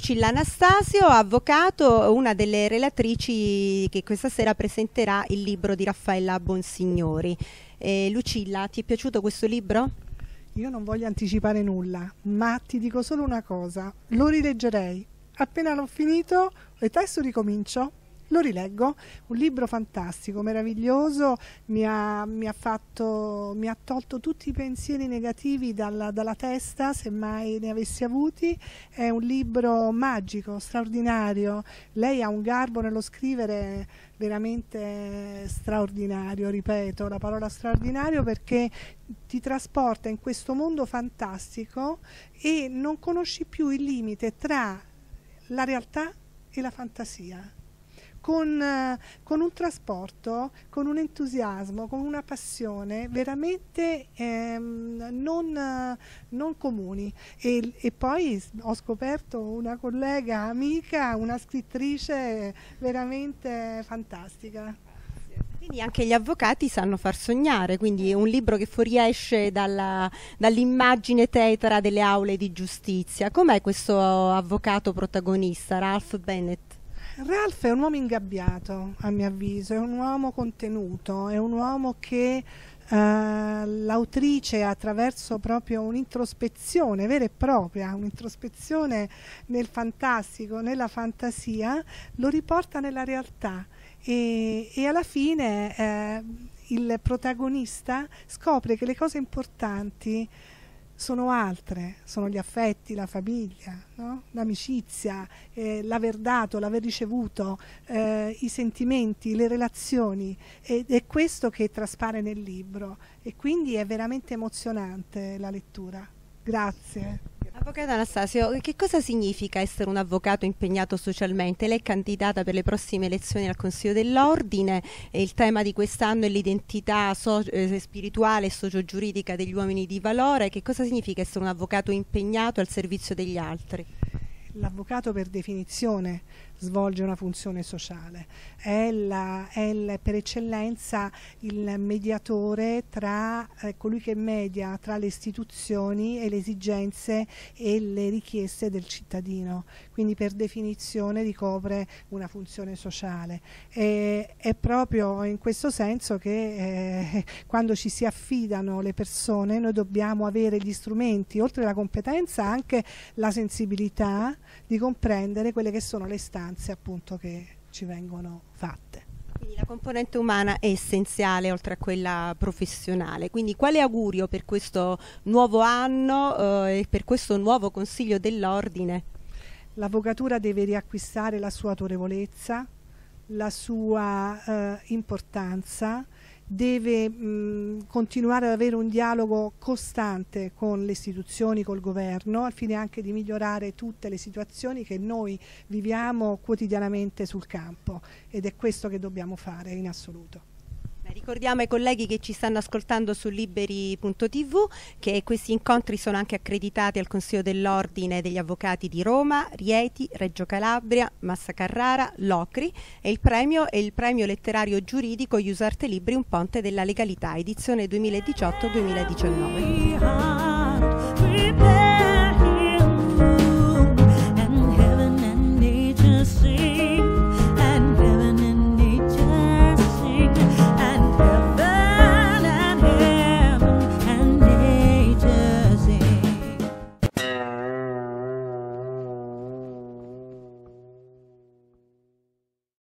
Lucilla Anastasio, avvocato, una delle relatrici che questa sera presenterà il libro di Raffaella Bonsignori. Eh, Lucilla, ti è piaciuto questo libro? Io non voglio anticipare nulla, ma ti dico solo una cosa, lo rileggerei. Appena l'ho finito, e adesso ricomincio lo rileggo, un libro fantastico, meraviglioso, mi ha, mi ha, fatto, mi ha tolto tutti i pensieri negativi dalla, dalla, testa, se mai ne avessi avuti, è un libro magico, straordinario, lei ha un garbo nello scrivere veramente straordinario, ripeto la parola straordinario perché ti trasporta in questo mondo fantastico e non conosci più il limite tra la realtà e la fantasia con, eh, con un trasporto, con un entusiasmo, con una passione veramente ehm, non, non, comuni. E, e poi ho scoperto una collega, amica, una scrittrice veramente fantastica. Quindi anche gli avvocati sanno far sognare, quindi un libro che fuoriesce dall'immagine dall tetra delle aule di giustizia. Com'è questo avvocato protagonista, Ralph Bennett? Ralph è un uomo ingabbiato, a mio avviso, è un uomo contenuto, è un uomo che Uh, l'autrice attraverso proprio un'introspezione vera e propria, un'introspezione nel fantastico, nella fantasia, lo riporta nella realtà e, e alla fine uh, il protagonista scopre che le cose importanti sono altre, sono gli affetti, la famiglia, no? l'amicizia, eh, l'aver dato, l'aver ricevuto, eh, i sentimenti, le relazioni ed è questo che traspare nel libro e quindi è veramente emozionante la lettura. Grazie. Avvocato Anastasio, che cosa significa essere un avvocato impegnato socialmente? Lei è candidata per le prossime elezioni al Consiglio dell'Ordine e il tema di quest'anno è l'identità so eh, spirituale e sociogiuridica degli uomini di valore. Che cosa significa essere un avvocato impegnato al servizio degli altri? L'avvocato per definizione svolge una funzione sociale, è, la, è la, per eccellenza il mediatore tra eh, colui che media tra le istituzioni e le esigenze e le richieste del cittadino, quindi per definizione ricopre una funzione sociale. E, è proprio in questo senso che eh, quando ci si affidano le persone noi dobbiamo avere gli strumenti, oltre alla competenza anche la sensibilità di comprendere quelle che sono le stanze minoranze appunto che ci vengono fatte. Quindi la componente umana è essenziale oltre a quella professionale. Quindi quale augurio per questo nuovo anno eh, e per questo nuovo Consiglio dell'Ordine? L'avvocatura deve riacquistare la sua autorevolezza, la sua eh, importanza, deve mh, continuare ad avere un dialogo costante con le istituzioni, col governo, al fine anche di migliorare tutte le situazioni che noi viviamo quotidianamente sul campo ed è questo che dobbiamo fare in assoluto. Ricordiamo ai colleghi che ci stanno ascoltando su liberi.tv che questi incontri sono anche accreditati al Consiglio dell'Ordine degli Avvocati di Roma, Rieti, Reggio Calabria, Massa Carrara, Locri e il premio è il premio letterario giuridico Ius Arte Libri, un ponte della legalità, edizione 2018-2019.